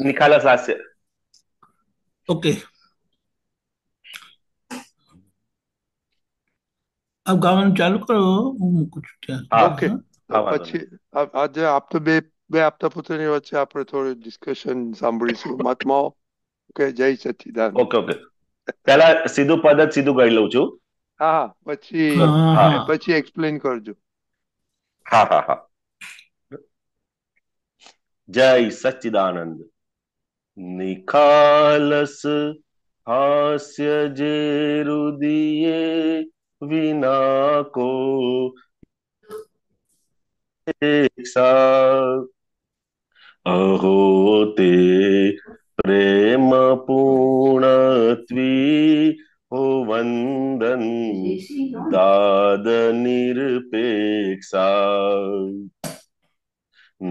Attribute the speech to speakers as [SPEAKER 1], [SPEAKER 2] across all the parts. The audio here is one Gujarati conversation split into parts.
[SPEAKER 1] निकाला था से ओके अब ગાવાનું ચાલુ કરો હું મૂકું છું ત્યાં ઓકે
[SPEAKER 2] પછી આજે આપતો બે બે આપતા પુત્રની વચ્ચે આપણે થોડું ડિસ્કશન સાંભળીશું મહાત્માઓ કે જય સચિદાન ઓકે ઓકે પહેલા સીધું પદ જ સીધું ગઈ લઉં છું હા પછી પછી એક્સપ્લેન કરજો હા હા હા જય સચિદાનંદ નિખાલસ હાસ્ય જે રુદિયે વિના કો અહો તે પ્રેમ પૂર્ણત્વી હો વંદન દાદ નિરપેક્ષા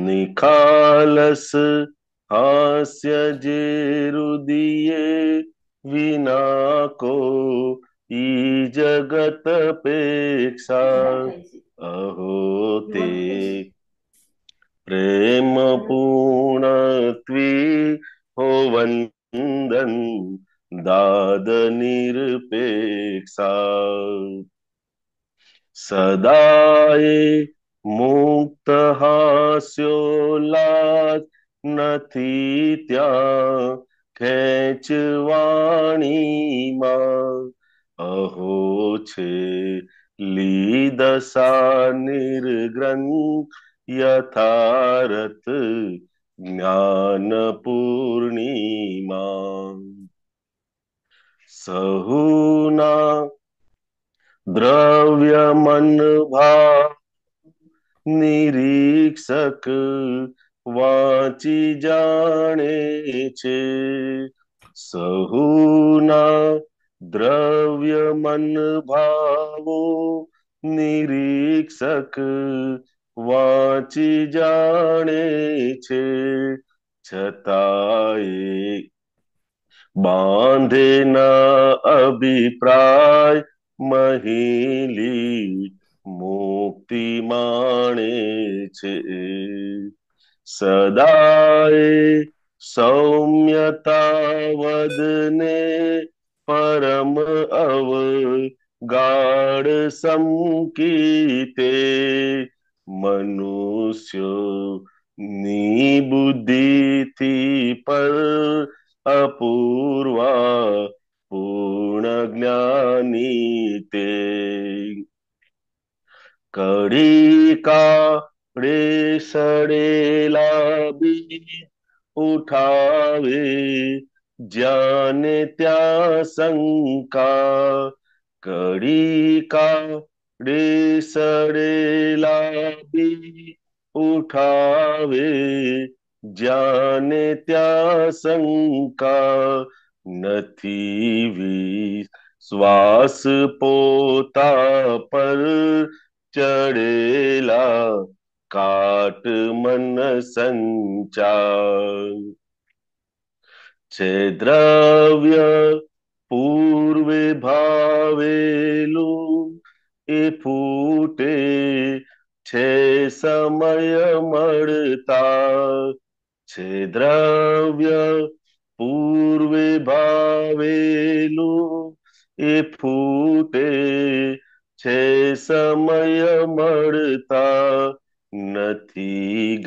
[SPEAKER 2] નિખાલસ હાસ્ય જે રુદિયે વિના કો ઈ જગત પેક્ષા અહો તે પ્રેમ પૂર્ણત્વી હો વંદન દાદ નિરપેક્ષા સદાય મુક્ત હાસ્યોલ્લાસ નથી ત્યાં ખેંચવાણીમાં અહો છે લીદશા નિર્ગ્રંથ યથારથ જ્ઞાન પૂર્ણિમા સહુના દ્રવ્ય મન ભાવ નિરીક્ષક વાંચી જાણે છે સહુના દ્રવ્ય મન ભાવો નિરીક્ષક વાંચી જાણે છે છતાંય બાંધેના અભિપ્રાય મહિલી મુક્તિ માણે છે સદાય સૌમ્યતાવદને પરમ અવ ગાઢ સંકીતે મનુષ્ય ની બુદ્ધિથી પર અપૂર્વા પૂર્ણ જ્ઞાની તે કડી કા रे सड़ेला भी उठावे जाने त्या शंका कड़ी का रे सड़ेला भी उठावे जाने त्या शंका નથી વિશ્વાસ પોતા પર ચડેલા કાટ મન સંચાર છે દ્રવ્ય પૂર્વે ભાવેલું એ ફૂટે છે સમય મળતા છે દ્રવ્ય પૂર્વે ભાવેલું એ ફૂટે છે સમય મળતા નથી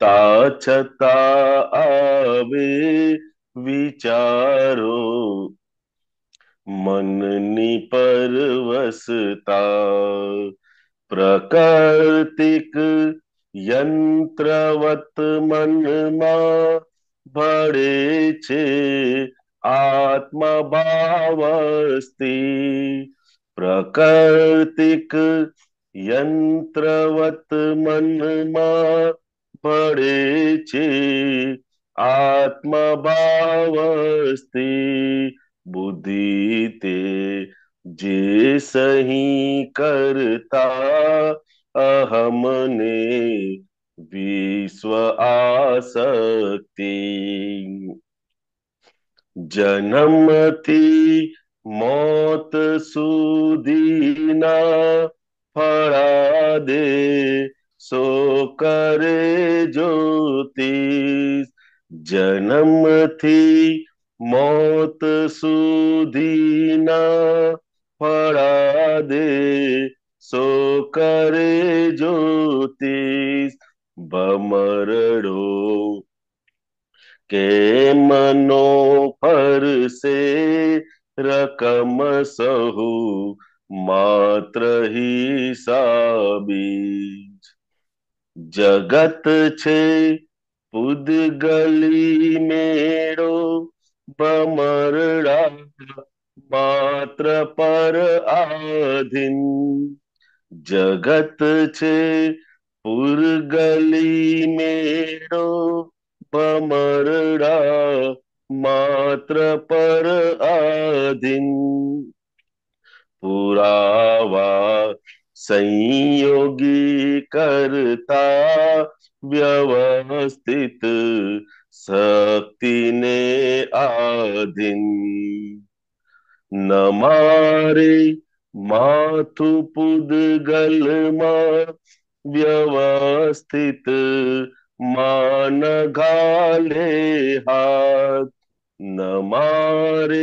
[SPEAKER 2] તા છતાં આવે વિચારો મનની પરવસતા પ્રકૃતિક યંત્રવત મનમાં ભળે છે આત્મભાવસ્તી પ્રકૃતિક यंत्रवत मन मा पड़े छे आत्मभावस्थी बुद्धि ते जे सही करता अहम ने विश्व आसक्ति जन्म थी मौत सुदीना फड़ा दे सो करे ज्योति जन्म थी मौत सुदीना फड़ा दे सो करे ज्योतिष बमरड़ो के मनो पर से रकम सहू માત્ર હિસાબી જગત છે પૂદગલી મેળો બમરડા માત્ર પર આધીન જગત છે પુરગલી મેળો ભમરડા માત્ર પર આધીન पुरावा संयोगी करता व्यवस्थित शक्ति ने आदिन न मारे माथु पुदगल व्यवस्थित मान घाले हाथ न मारे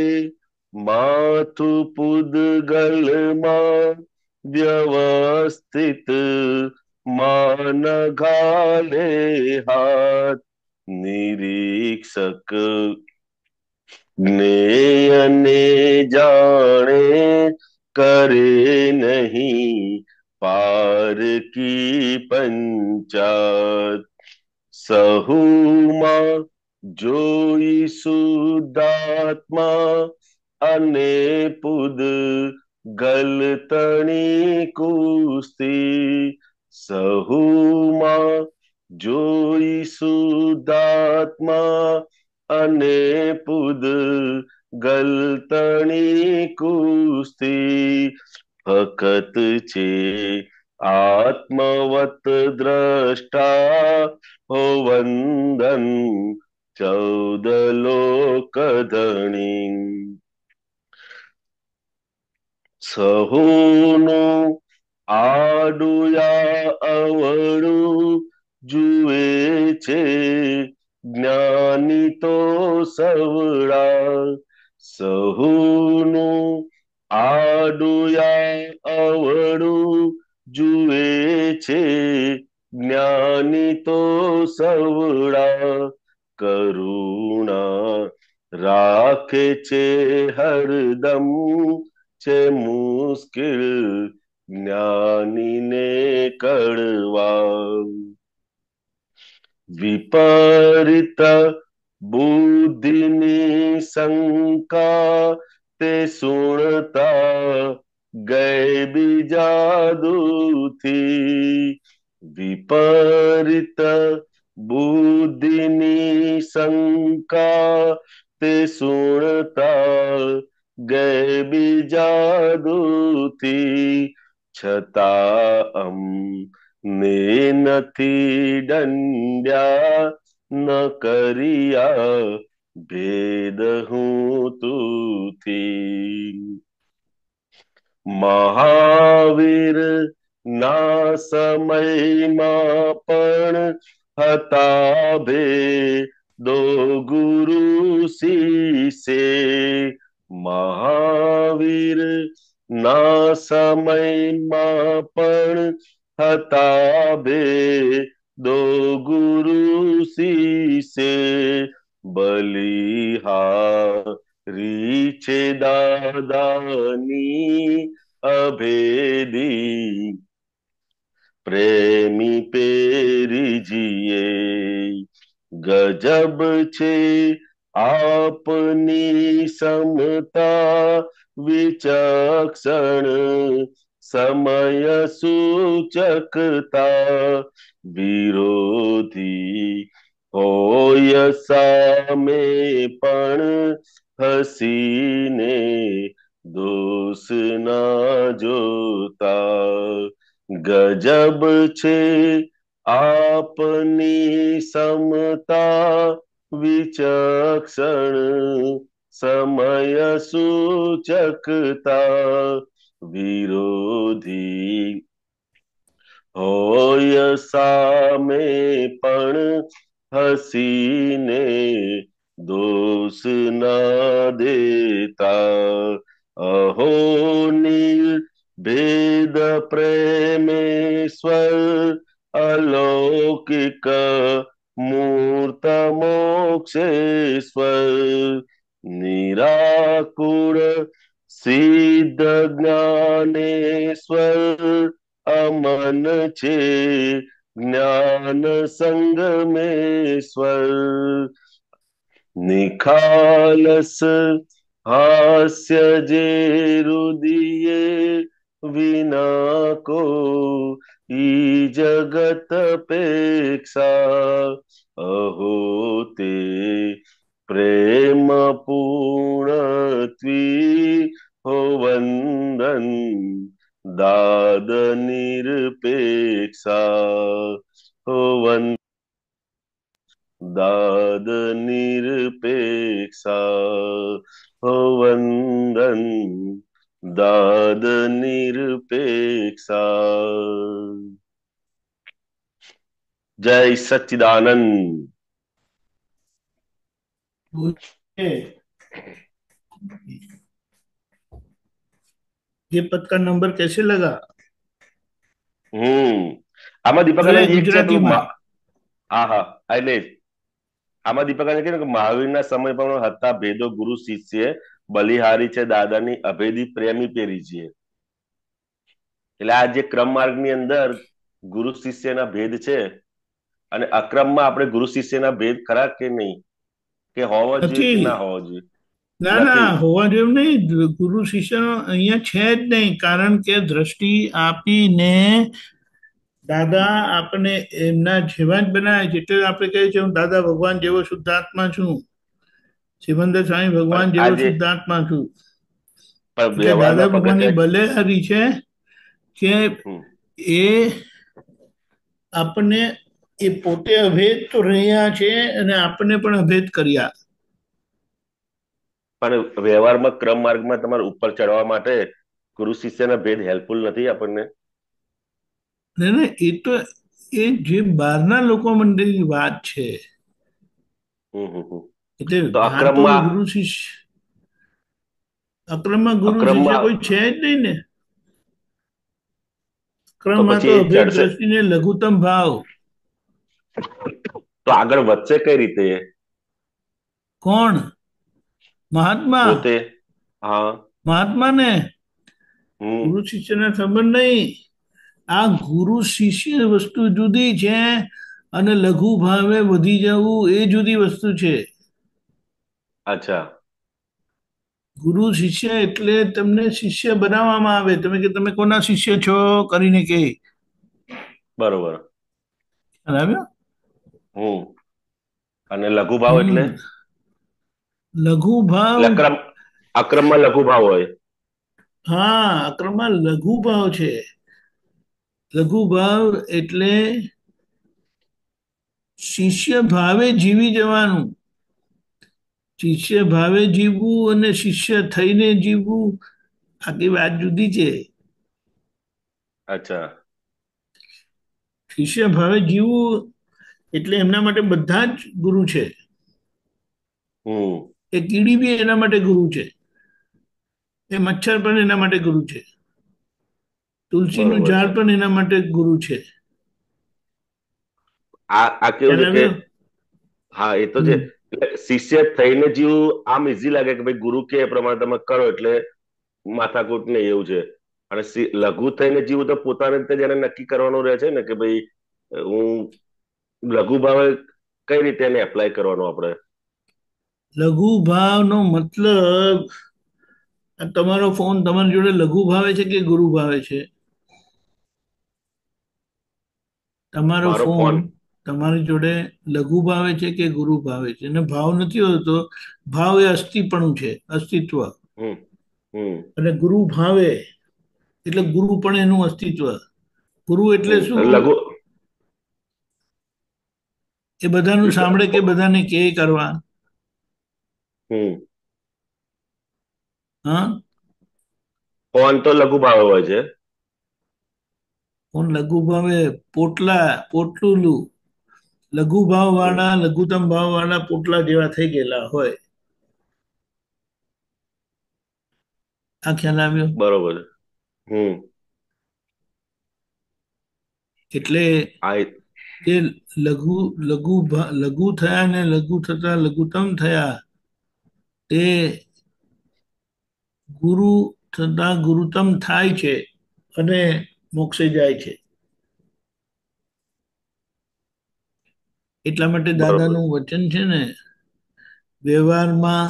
[SPEAKER 2] माथु पुद्गलमा व्यवस्थित मान घाले हात निरीक्षक ज्ञेय ने जाने करे नहीं पार की पंचायत सहुमा जोई सुदात्मा અને પુદ ગલતણી કુસ્તી સહુમાં જોઈ સુદાત્મા અને પુદ ગલતણી કુસ્તી ફકત છે આત્મવત દ્રષ્ટા હોવંદન ચૌદ લોક ધણી સહોનું આડુયા અવળું જુએ છે જ્ઞાની તો સવડા સહુનું આડુયા અવળું જુએ છે જ્ઞાની તો સવડા કરુણા રાખે છે હરદમ छे मुश्किल ज्ञानी ने कड़वा विपरीत बुद्धि शंका ते सुनता गए भी जादू थी विपरीत बुद्धि शंका ते सुनता गैबी जादू थी छता अम ने नथी डंड्या न करिया भेद हूँ तू थी महावीर ના સમયમાં પણ હતા ભે દો ગુરુ શિષે મહાવીર ના સમયમાં પણ હતા બે દો ગુરુ શીશે બલિહારી છે દાદાની અભેદી પ્રેમી પેરીજીએ ગજબ છે આપની સમતા વિચક્ષણ સમય સૂચકતા વિરોધી હોય સામે પણ હસીને દોષ ના જોતા ગજબ છે આપની સમતા विचक्षण समय सूचकता विरोधी हो सामे पण हसीने दोष न देता अहो भेद प्रेमेश्वर अलौकिक મૂર્તમોક્ષેશ્વર નિરાકુળ સિદ્ધ જ્ઞાનેશ્વર અમન છે જ્ઞાન સંગમેશ્વર નિખાલસ હાસ્ય જે રુદિયે विना को ई जगत पेक्षा अहोते प्रेम पूर्णत्वी हो वंदन दाद निरपेक्षा हो वन दाद निरपेक्षा हो वंदन દાદ નિરપેક્ષા જય સચ્ચિદાનંદ
[SPEAKER 1] ये पद का नंबर कैसे लगा
[SPEAKER 2] હમ આમાં દીપકાને ગુજરાતીમાં
[SPEAKER 1] હા હા એટલે
[SPEAKER 2] આમાં દીપકાને કહ્યું કે મહાવીરના સમય પણ હતા ભેદો ગુરુ શિષ્ય બલિહારી છે દાદાની અભેદી પ્રેમી પેરી છે એટલે આ જે ક્રમ માર્ગની અંદર ગુરુ શિષ્યના ભેદ છે અને અક્રમમાં આપણે ગુરુ શિષ્યના ભેદ ખરા કે નહીં કે હોવો જોઈએ ના હોવો જોઈએ
[SPEAKER 1] ના ના હોવા જોઈએ નહીં ગુરુ શિષ્ય અહીંયા છે જ નહીં કારણ કે દ્રષ્ટિ આપીને દાદા આપણે એમના જેવા જ બનાવે છે એટલે આપણે કહીએ છીએ હું દાદા ભગવાન જેવો શુદ્ધાત્મા છું સિમંદર સ્વામી ભગવાન જેવો સિદ્ધાંતમાં છું દાદા ભગવાનની ભલે હરી છે કે એ આપણને એ પોતે અભેદ તો રહ્યા છે અને આપણને પણ અભેદ કર્યા
[SPEAKER 2] પણ વ્યવહારમાં ક્રમ માર્ગમાં તમારે ઉપર ચડવા માટે ગુરુ શિષ્યના ભેદ હેલ્પફુલ નથી આપણને
[SPEAKER 1] ને ને એ તો એ જે બહારના લોકો મંડળની વાત છે
[SPEAKER 3] એટલે તો અક્રમમાં
[SPEAKER 1] ગુરુ શિષ્ય અક્રમમાં ગુરુ શિષ્ય કોઈ છે જ નહીં ને અક્રમમાં તો અભિદ્રષ્ટિને લઘુત્તમ ભાવ
[SPEAKER 2] તો આગળ વધશે કઈ રીતે
[SPEAKER 1] કોણ મહાત્મા પોતે હા મહાત્માને ગુરુ શિષ્યના સંબંધ નહીં આ ગુરુ શિષ્ય વસ્તુ જુદી છે અને લઘુ ભાવે વધી જવું એ જુદી વસ્તુ છે અચ્છા ગુરુ શિષ્ય એટલે તમને શિષ્ય બનાવવામાં આવે તમે કે તમે કોના શિષ્ય છો કરીને કે બરોબર હમ
[SPEAKER 2] અને લઘુ ભાવ એટલે
[SPEAKER 1] લઘુ ભાવ અક્રમમાં લઘુ ભાવ હોય હા અક્રમમાં લઘુ ભાવ છે લઘુ ભાવ એટલે શિષ્ય ભાવે જીવી જવાનું શિષ્ય ભાવે જીવવું અને શિષ્ય થઈને જીવવું આખી વાત જુદી છે અચ્છા શિષ્ય ભાવે જીવવું એટલે એમના માટે બધા જ ગુરુ છે એ કીડી બી એના માટે ગુરુ છે એ મચ્છર પણ એના માટે ગુરુ છે તુલસીનું ઝાડ પણ એના માટે ગુરુ છે આ આ કેવું કે હા
[SPEAKER 2] એ તો છે એટલે શિષ્ય થઈને જીવું આમ ઇઝી લાગે કે ભાઈ ગુરુ કે પ્રમાણે તમે કરો એટલે માથાકૂટ ને એવું છે અને લઘુ થઈને જીવું તો પોતાની રીતે જેને નક્કી કરવાનું રહે છે ને કે ભાઈ હું લઘુ ભાવે કઈ રીતે એને એપ્લાય કરવાનો આપણે
[SPEAKER 1] લઘુ ભાવનો મતલબ તમારો ફોન તમારી જોડે લઘુ ભાવે છે કે ગુરુ ભાવે છે તમારો ફોન તમારી જોડે લઘુ ભાવે છે કે ગુરુ ભાવે છે અને ભાવ નથી હોતો ભાવ એ અસ્થિપણું છે અસ્તિત્વ અને ગુરુ ભાવે એટલે ગુરુ પણ એનું અસ્તિત્વ ગુરુ એટલે શું એ બધાનું સાંભળે કે બધાને કે કરવા હા
[SPEAKER 2] ફોન તો લઘુ ભાવ હોય છે
[SPEAKER 1] ફોન લઘુ ભાવે પોટલા પોટલું લઘુ ભાવ વાળા લઘુત્તમ ભાવ વાળા પોટલા જેવા થઈ ગયેલા હોય આ ખ્યાલ આવ્યો બરોબર એટલે જે લઘુ લઘુ લઘુ થયા ને લઘુ થતા લઘુત્તમ થયા તે ગુરુ થતા ગુરુત્તમ થાય છે અને મોક્ષે જાય છે એટલા માટે દાદાનું વચન છે ને વ્યવહારમાં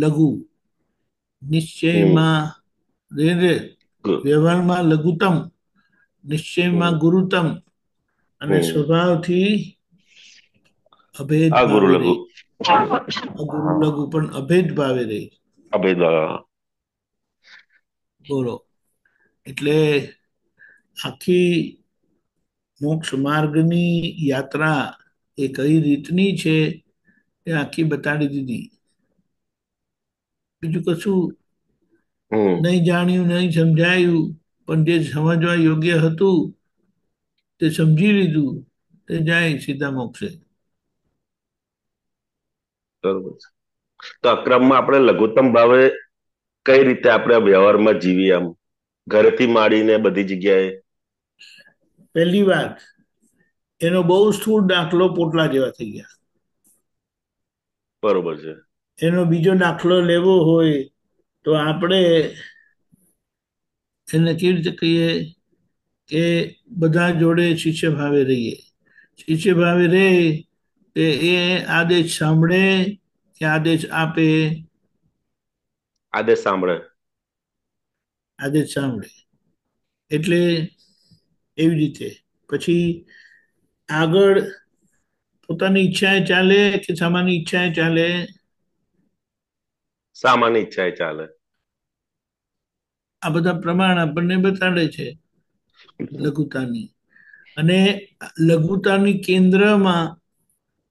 [SPEAKER 1] લઘુ નિશ્ચયમાં રેરે વ્યવહારમાં લઘુત્તમ નિશ્ચયમાં ગુરુતમ અને સ્વભાવથી અભેદ ગુરુ લઘુ પણ અભેદ ભાવે રહી અભેદ બોલો એટલે આખી મોક્ષ માર્ગની યાત્રા એ કઈ રીતની છે એ આખી બતાડી દીધી બીજું કશું નહીં જાણ્યું નહીં સમજાયું પણ જે સમજવા યોગ્ય હતું તે સમજી લીધું તે જાય સીધા મોક્ષે
[SPEAKER 2] બરોબર તો અક્રમમાં આપણે લઘુત્તમ ભાવે કઈ રીતે આપણે વ્યવહારમાં જીવીએ આમ ઘરેથી માંડીને બધી જગ્યાએ
[SPEAKER 1] પહેલી વાત એનો બહુ સ્થૂળ દાખલો પોટલા જેવા થઈ ગયા બરોબર છે એનો બીજો દાખલો લેવો હોય તો આપણે એને કેવી રીતે કહીએ કે બધા જોડે શીશે ભાવે રહીએ શીશે ભાવે રહે તે એ આદેશ સાંભળે કે આદેશ આપે આદેશ સાંભળે આદેશ સાંભળે એટલે એવી રીતે પછી આગળ પોતાની ઈચ્છાએ ચાલે કે સામાન્ય ઈચ્છાએ ચાલે
[SPEAKER 2] સામાન્ય ઈચ્છાએ ચાલે
[SPEAKER 1] આ બધા પ્રમાણ આપણને બતાડે છે લઘુતાની અને લઘુતાની કેન્દ્રમાં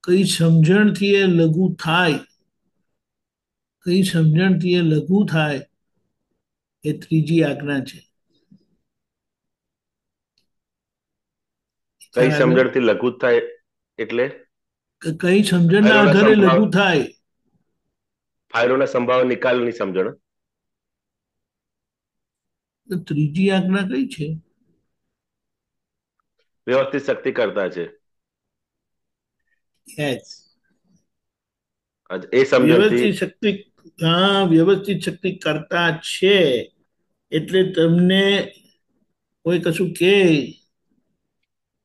[SPEAKER 1] કઈ સમજણથી એ લઘુ થાય કઈ સમજણથી એ લઘુ થાય એ ત્રીજી આજ્ઞા છે કઈ સમજણથી
[SPEAKER 2] લઘુ થાય એટલે
[SPEAKER 1] કઈ સમજણના આધારે લઘુ થાય
[SPEAKER 2] ફાયરોના સંભાવ નિકાલની સમજણ
[SPEAKER 1] ત્રીજી આજ્ઞા કઈ છે
[SPEAKER 2] વ્યવસ્થિત શક્તિ કરતા છે એ વ્યવસ્થિત
[SPEAKER 1] શક્તિ હા વ્યવસ્થિત શક્તિ કરતા છે એટલે તમને કોઈ કશું કે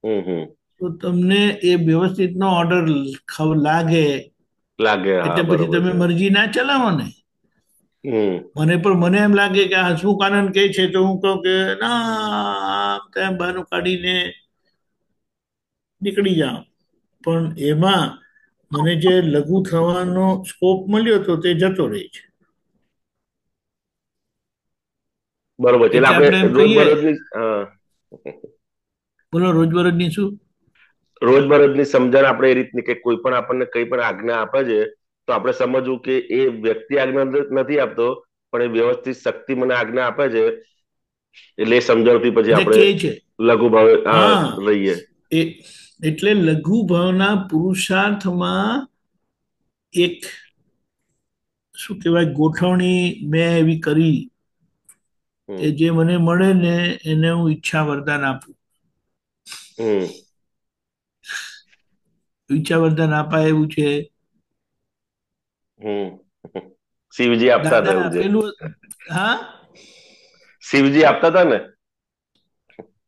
[SPEAKER 2] તો
[SPEAKER 1] તમને એ વ્યવસ્થિત નો ઓર્ડર લાગે
[SPEAKER 2] લાગે એટલે પછી તમે
[SPEAKER 1] મરજી ના ચલાવો ને મને પણ મને એમ લાગે કે હસમુખ આનંદ કે છે તો હું કહું કે ના આમ કાઢીને નીકળી જાઓ પણ એમાં મને જે લઘુ થવાનો સ્કોપ મળ્યો હતો તે જતો રહે છે
[SPEAKER 2] બરોબર
[SPEAKER 1] બોલો રોજબરોજની શું
[SPEAKER 2] રોજબરોજની સમજણ આપણે એ રીતની કે કોઈ પણ આપણને કઈ પણ આજ્ઞા આપે છે તો આપણે સમજવું કે એ વ્યક્તિ આજ્ઞા નથી આપતો પણ એ વ્યવસ્થિત શક્તિ મને આજ્ઞા આપે છે એટલે સમજાવતી પછી આપણે લઘુ ભાવે રહીએ
[SPEAKER 1] એટલે લઘુ ભાવના પુરુષાર્થમાં એક શું કહેવાય ગોઠવણી મેં એવી કરી કે જે મને મળે ને એને હું ઈચ્છા વરદાન આપું વિચાવર્ધન આપા એવું છે
[SPEAKER 2] શિવજી આપતા હતા હા શિવજી આપતા હતા ને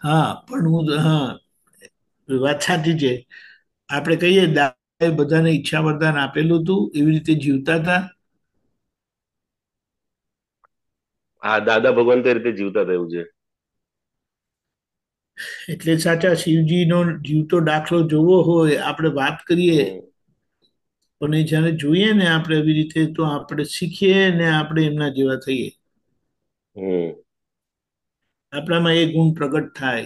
[SPEAKER 1] હા પણ હું હા વાત સાચી છે આપણે કહીએ દાદાએ બધાને ઈચ્છા વરદાન આપેલું હતું એવી રીતે જીવતા હતા
[SPEAKER 2] હા દાદા ભગવાન તે રીતે જીવતા હતા એવું છે
[SPEAKER 1] એટલે સાચા શિવજીનો જીવતો દાખલો જોવો હોય આપણે વાત કરીએ પણ એ જ્યારે જોઈએ ને આપણે એવી રીતે તો આપણે શીખીએ ને આપણે એમના જેવા થઈએ આપણામાં એ ગુણ પ્રગટ થાય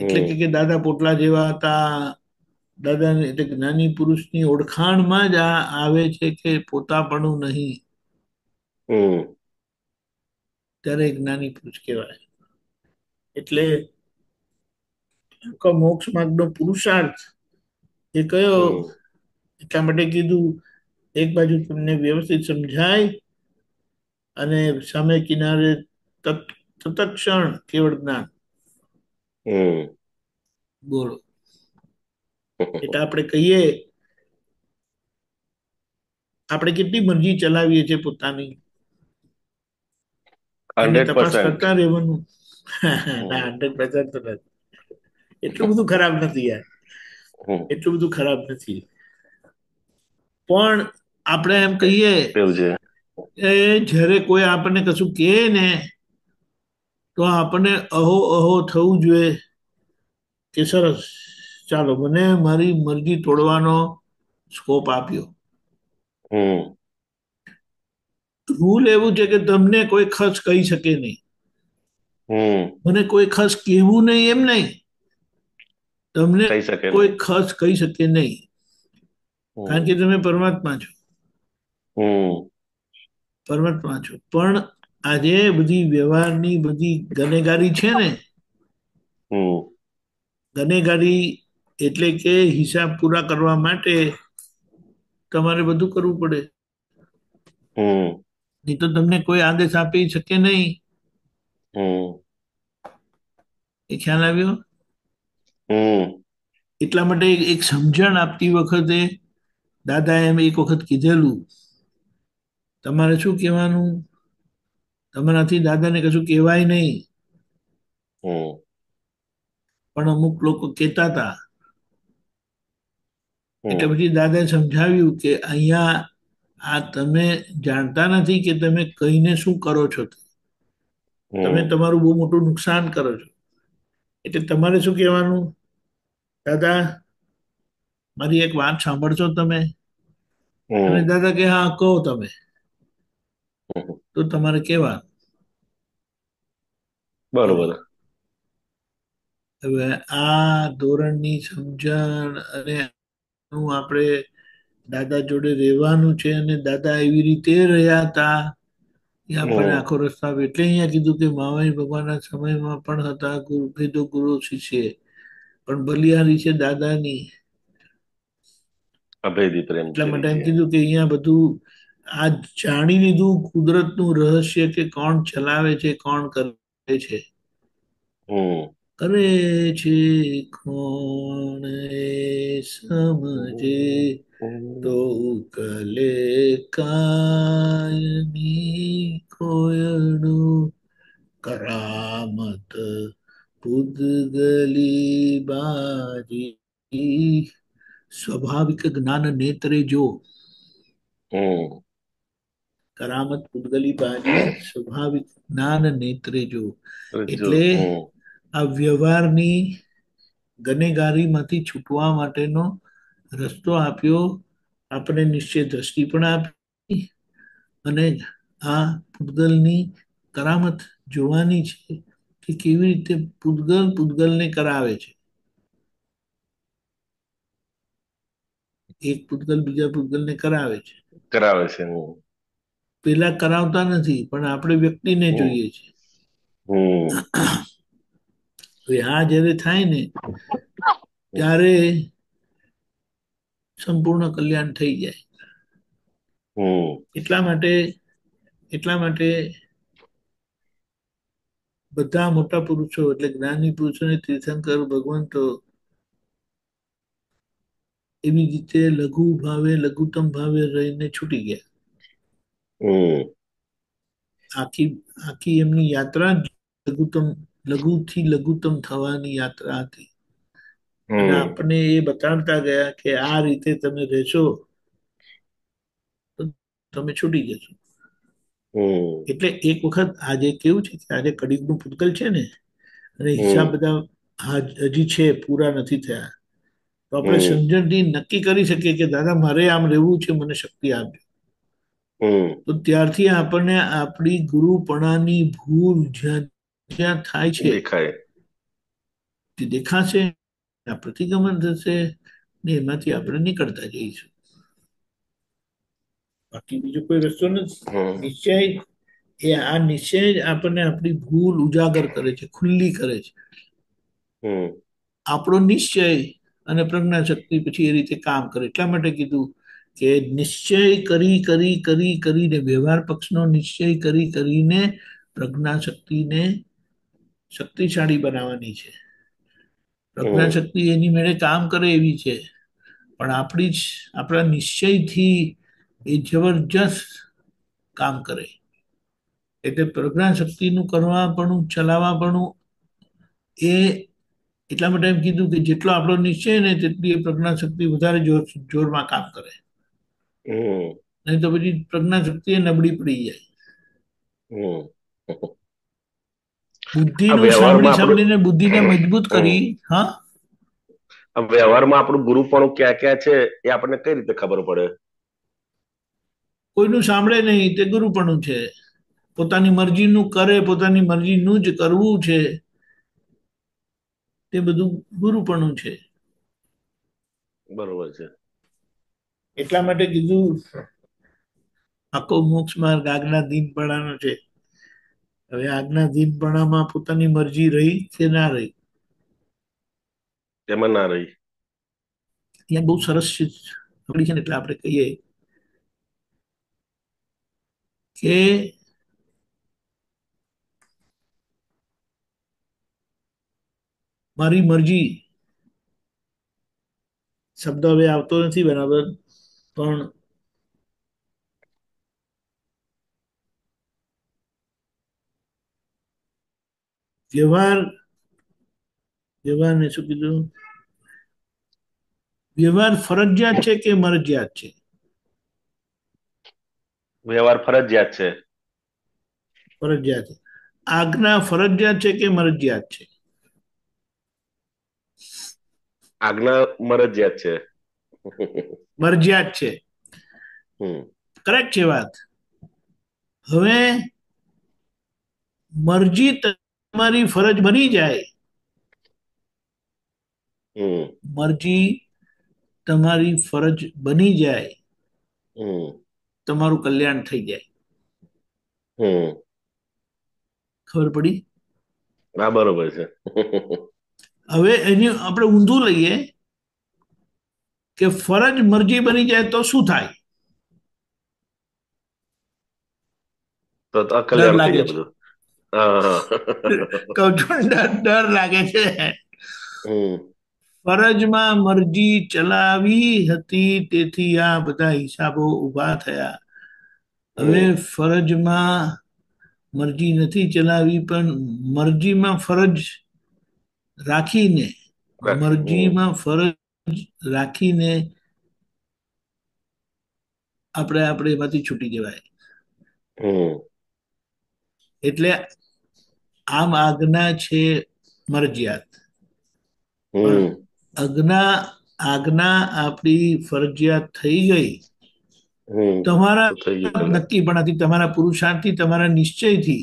[SPEAKER 1] એટલે કે દાદા પોટલા જેવા હતા દાદા એટલે જ્ઞાની પુરુષની ઓળખાણમાં જ આ આવે છે કે પોતાપણું નહીં ત્યારે જ્ઞાની પુરુષ કહેવાય એટલે મોક્ષ માર્ગનો પુરુષાર્થ એ કયો એટલા માટે કીધું એક બાજુ તમને વ્યવસ્થિત સમજાય અને સામે કિનારે તત્ક્ષણ કેવળ જ્ઞાન બોલો એટલે આપણે કહીએ આપણે કેટલી મરજી ચલાવીએ છીએ પોતાની તપાસ કરતા રહેવાનું ના હંડ્રેડ પર્સન્ટ તો નથી એટલું બધું ખરાબ નથી યાર એટલું બધું ખરાબ નથી પણ આપણે એમ કહીએ એ જ્યારે કોઈ આપણને કશું કહે ને તો આપણને અહો અહો થવું જોઈએ કે સરસ ચાલો મને મારી મરજી તોડવાનો સ્કોપ આપ્યો રૂલ એવું છે કે તમને કોઈ ખસ કહી શકે
[SPEAKER 3] નહીં
[SPEAKER 1] મને કોઈ ખસ કહેવું નહીં એમ નહીં તમને કોઈ ખર્ચ કહી શકે નહીં કારણ કે તમે પરમાત્મા છો પરમાત્મા છો પણ આજે બધી વ્યવહારની બધી ગનેગારી છે ને ગનેગારી એટલે કે હિસાબ પૂરા કરવા માટે તમારે બધું કરવું પડે નહીં તો તમને કોઈ આદેશ આપી શકે નહીં એ ખ્યાલ આવ્યો
[SPEAKER 3] એટલા
[SPEAKER 1] માટે એક સમજણ આપતી વખતે દાદા એમ એક વખત કીધેલું તમારે શું કહેવાનું તમારાથી દાદાને કશું કહેવાય નહીં પણ અમુક લોકો કેતા હતા એટલે પછી દાદાએ સમજાવ્યું કે અહીંયા આ તમે જાણતા નથી કે તમે કહીને શું કરો છો તમે તમારું બહુ મોટું નુકસાન કરો છો એટલે તમારે શું કહેવાનું દાદા મારી એક વાત સાંભળશો તમે અને દાદા કે હા કહો તમે તો તમારે કેવા બરોબર હવે આ ધોરણની સમજણ અને આપણે દાદા જોડે રહેવાનું છે અને દાદા એવી રીતે રહ્યા હતા આપણને આખો રસ્તો આપ્યો એટલે અહીંયા કીધું કે માવાણી ભગવાનના સમયમાં પણ હતા ગુરુ ગુરુ શિષ્ય પણ બલિહારી છે દાદાની
[SPEAKER 2] એટલા માટે એમ
[SPEAKER 1] કીધું કે અહીંયા બધું આ જાણી લીધું કુદરતનું રહસ્ય કે કોણ ચલાવે છે કોણ કરે છે કરે છે કોણ સમજે તો કલે કાયમી કોયણુ કરામત પુદગલી બાજી સ્વાભાવિક જ્ઞાન નેત્રે જો કરામત પુદગલી બાજી સ્વાભાવિક જ્ઞાન નેત્રે જો એટલે આ વ્યવહારની ગનેગારીમાંથી છૂટવા માટેનો રસ્તો આપ્યો આપણે નિશ્ચય દ્રષ્ટિ પણ આપી અને આ પૂતગલની કરામત જોવાની છે કે કેવી રીતે પૂતગલ પૂતગલને કરાવે છે એક પૂતગલ બીજા પૂતગલને કરાવે છે કરાવે છે પેલા કરાવતા નથી પણ આપણે વ્યક્તિને જોઈએ છે આ જ્યારે થાય ને ત્યારે સંપૂર્ણ કલ્યાણ થઈ જાય એટલા માટે એટલા માટે બધા મોટા પુરુષો એટલે જ્ઞાની પુરુષોને તીર્થંકર ભગવંતો એવી રીતે લઘુ ભાવે લઘુત્તમ ભાવે રહીને છૂટી ગયા આખી આખી એમની યાત્રા લઘુત્તમ લઘુથી લઘુત્તમ થવાની યાત્રા હતી
[SPEAKER 3] અને આપણને
[SPEAKER 1] એ બતાડતા ગયા કે આ રીતે તમે રહેશો તમે છૂટી જશો એટલે એક વખત આજે કેવું છે કે આજે કડીકનું પૂતગલ છે ને અને હિસાબ બધા હજી છે પૂરા નથી થયા તો આપણે સમજણથી નક્કી કરી શકીએ કે દાદા મારે આમ રહેવું છે મને શક્તિ આપજો તો ત્યારથી આપણને આપણી ગુરુપણાની ભૂલ જ્યાં જ્યાં થાય છે દેખાશે આ પ્રતિગમન થશે ને એમાંથી આપણે નીકળતા જઈશું બાકી બીજો કોઈ રસ્તો નથી નિશ્ચય એ આ નિશ્ચય જ આપણને આપણી ભૂલ ઉજાગર કરે છે ખુલ્લી કરે છે આપણો નિશ્ચય અને પ્રજ્ઞા શક્તિ પછી એ રીતે કામ કરે એટલા માટે કીધું કે નિશ્ચય કરી કરી કરી કરીને વ્યવહાર પક્ષનો નિશ્ચય કરી કરીને પ્રજ્ઞા શક્તિને શક્તિશાળી બનાવવાની છે પ્રજ્ઞાશક્તિ એની મેળે કામ કરે એવી છે પણ આપણી જ આપણા નિશ્ચયથી એ જબરજસ્ત કામ કરે એટલે પ્રજ્ઞા શક્તિનું કરવાપણું ચલાવવાપણું એ એટલા માટે એમ કીધું કે જેટલો આપણો નિશ્ચય ને તેટલી એ પ્રજ્ઞાશક્તિ વધારે જોર જોરમાં કામ કરે નહીં તો પછી પ્રજ્ઞા શક્તિ નબળી પડી
[SPEAKER 3] જાય
[SPEAKER 2] બુદ્ધિનું સાંભળી સાંભળીને બુદ્ધિને મજબૂત કરી હા વ્યવહારમાં આપણું ગુરુપણું ક્યાં ક્યાં છે એ આપણને કઈ રીતે ખબર પડે
[SPEAKER 1] કોઈનું સાંભળે નહીં તે પણ છે પોતાની મરજીનું કરે પોતાની મરજીનું જ કરવું છે તે બધું ગુરુ પણ છે બરોબર છે એટલા માટે કીધું આખો મોક્ષ માર્ગ આજના પડાનો છે હવે આજના દીપપણામાં પોતાની મરજી રહી કે ના રહી એમાં ના રહી ત્યાં બહુ સરસ પકડી છે ને એટલે આપણે કહીએ કે મારી મરજી શબ્દ હવે આવતો નથી બરાબર પણ વ્યવહાર વ્યવહારને શું કીધું વ્યવહાર ફરજિયાત છે કે મરજિયાત છે
[SPEAKER 2] વ્યવહાર ફરજિયાત છે
[SPEAKER 1] ફરજિયાત છે આજ્ઞા ફરજિયાત છે કે મરજિયાત છે
[SPEAKER 2] આજ્ઞા મરજિયાત છે
[SPEAKER 1] મરજિયાત છે કરેક્ટ છે વાત હવે મરજી તમારી ફરજ બની જાય મરજી તમારી ફરજ બની જાય તમારું કલ્યાણ થઈ જાય ખબર પડી હા બરોબર છે હવે એની આપણે ઊંધું લઈએ કે ફરજ મરજી બની જાય તો શું થાય તો કઉ ડર લાગે છે ફરજમાં મરજી ચલાવી હતી તેથી આ બધા હિસાબો ઉભા થયા હવે ફરજમાં મરજી નથી ચલાવી પણ મરજીમાં ફરજ રાખીને મરજીમાં ફરજ રાખીને આપણે આપણે એમાંથી છૂટી જવાય એટલે આમ આજ્ઞા છે મરજિયાત આજ્ઞા આજ્ઞા આપણી ફરજિયાત થઈ ગઈ
[SPEAKER 3] તમારા નક્કી
[SPEAKER 1] નક્કીપણાથી તમારા પુરુષાર્થથી તમારા નિશ્ચયથી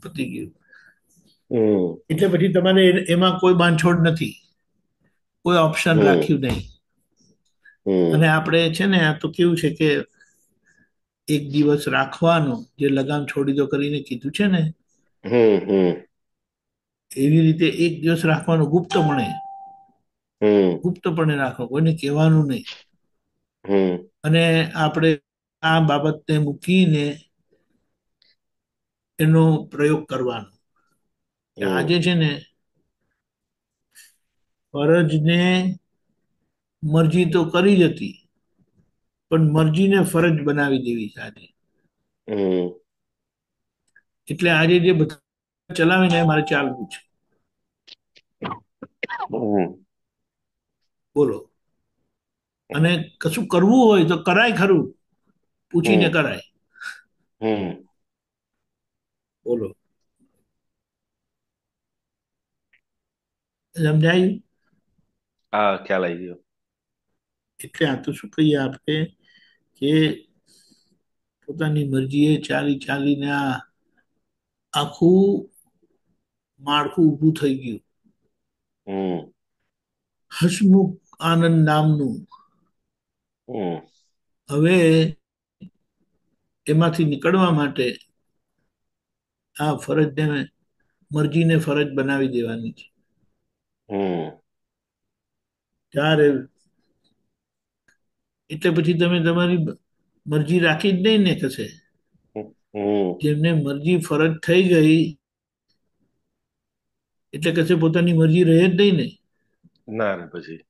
[SPEAKER 1] પતી ગયું એટલે પછી તમારે એમાં કોઈ બાંધછોડ નથી કોઈ ઓપ્શન રાખ્યું નહીં અને આપણે છે ને આ તો કેવું છે કે એક દિવસ રાખવાનો જે લગામ છોડી દો કરીને કીધું છે ને એવી રીતે એક દિવસ રાખવાનું ગુપ્તપણે ગુપ્તપણે રાખો કોઈને કહેવાનું નહીં અને આપણે આ બાબતને મૂકીને એનો પ્રયોગ કરવાનો આજે છે ને ફરજને મરજી તો કરી જ હતી પણ મરજીને ફરજ બનાવી દેવી છે આજે એટલે આજે જે બધા ચલાવીને મારે ચાલવું છે બોલો અને કશું કરવું હોય તો કરાય ખરું પૂછીને કરાય બોલો સમજાયું
[SPEAKER 2] હા ખ્યાલ આવી ગયો
[SPEAKER 1] એટલે આ તો શું કહીએ આપણે કે પોતાની મરજીએ ચાલી ચાલીને આ આખું માળખું ઉભું થઈ ગયું હસમુખ આનંદ નામનું હવે એમાંથી નીકળવા માટે આ ફરજને મરજીને ફરજ બનાવી દેવાની છે ત્યારે એટલે પછી તમે તમારી મરજી રાખી જ નહીં ને કશે જેમને મરજી ફરજ થઈ ગઈ એટલે કશે પોતાની મરજી રહે જ નહીં ને
[SPEAKER 2] ના રે પછી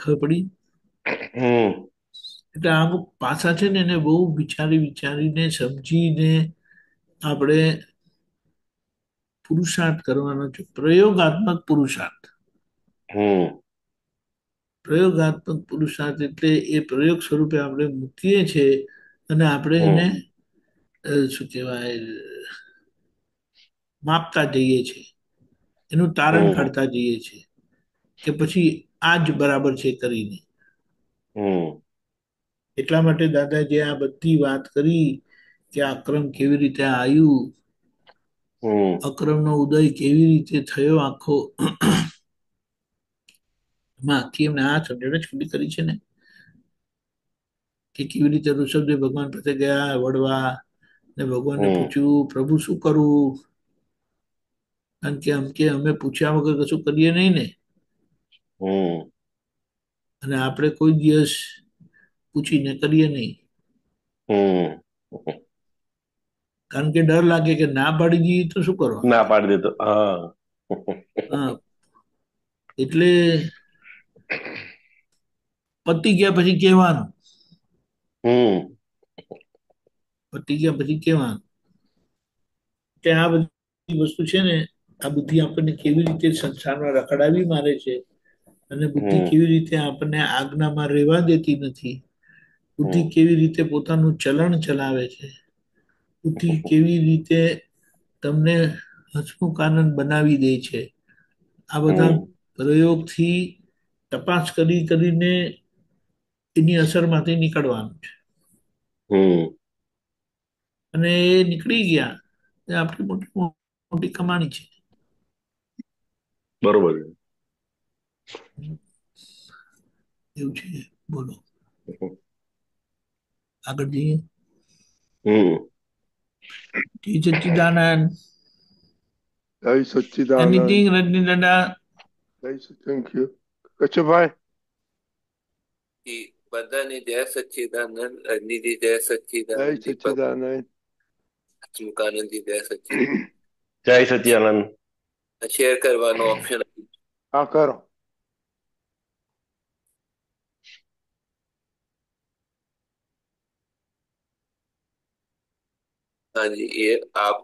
[SPEAKER 1] ખબર પડી એટલે આ પાસા છે ને એને બહુ વિચારી વિચારીને સમજીને આપણે પુરુષાર્થ કરવાનો છે પ્રયોગાત્મક પુરુષાર્થ પ્રયોગાત્મક પુરુષાર્થ એટલે એ પ્રયોગ સ્વરૂપે આપણે મૂકીએ છીએ અને આપણે એને શું કહેવાય માપતા જઈએ છીએ એનું તારણ કાઢતા જઈએ છીએ કે પછી આ જ બરાબર છે કરીને એટલા માટે દાદા જે આ બધી વાત કરી કે આક્રમ કેવી રીતે આવ્યું અક્રમનો ઉદય કેવી રીતે થયો આખો માં આખી એમને આ સમજણ જ ખુલ્લી કરી છે ને કે કેવી રીતે ઋષભદેવ ભગવાન પાસે ગયા વડવા ને ભગવાને પૂછ્યું પ્રભુ શું કરવું કારણ કે આમ કે અમે પૂછ્યા વગર કશું કરીએ નહીં ને અને આપણે કોઈ દિવસ પૂછીને કરીએ નહીં કારણ કે ડર લાગે કે ના પાડી દઈએ તો શું કરો ના પાડી દે તો હા એટલે પતી ગયા પછી કહેવાનું પતી ગયા પછી કહેવાનું એટલે આ બધી વસ્તુ છે ને આ બુદ્ધિ આપણને કેવી રીતે સંસારમાં રખડાવી મારે છે અને બુદ્ધિ કેવી રીતે આપણને આજ્ઞામાં રહેવા દેતી નથી બુદ્ધિ કેવી રીતે પોતાનું ચલણ ચલાવે છે બુદ્ધિ કેવી રીતે તમને હસમુખ આનંદ બનાવી દે છે આ બધા પ્રયોગથી તપાસ કરી કરીને એની અસરમાંથી નીકળવાનું છે અને એ નીકળી ગયા એ આપણી મોટી મોટી કમાણી છે બરોબર એવું છે બોલો આગળ જઈએ
[SPEAKER 2] જી સચ્ચિદાનંદ
[SPEAKER 1] જય સચ્ચિદાનંદ એનીથિંગ રજની દાદા જય સચ્ચિદાનંદ કચ્છભાઈ
[SPEAKER 2] બધાને જય સચ્ચિદાનંદ રજનીજી જય સચ્ચિદાનંદ જય સચ્ચિદાનંદ મુકાનંદજી જય સચિદાનંદ જય સચિદાનંદ શેર કરવાનો ઓપ્શન હા કરો हाँ
[SPEAKER 3] जी ये आप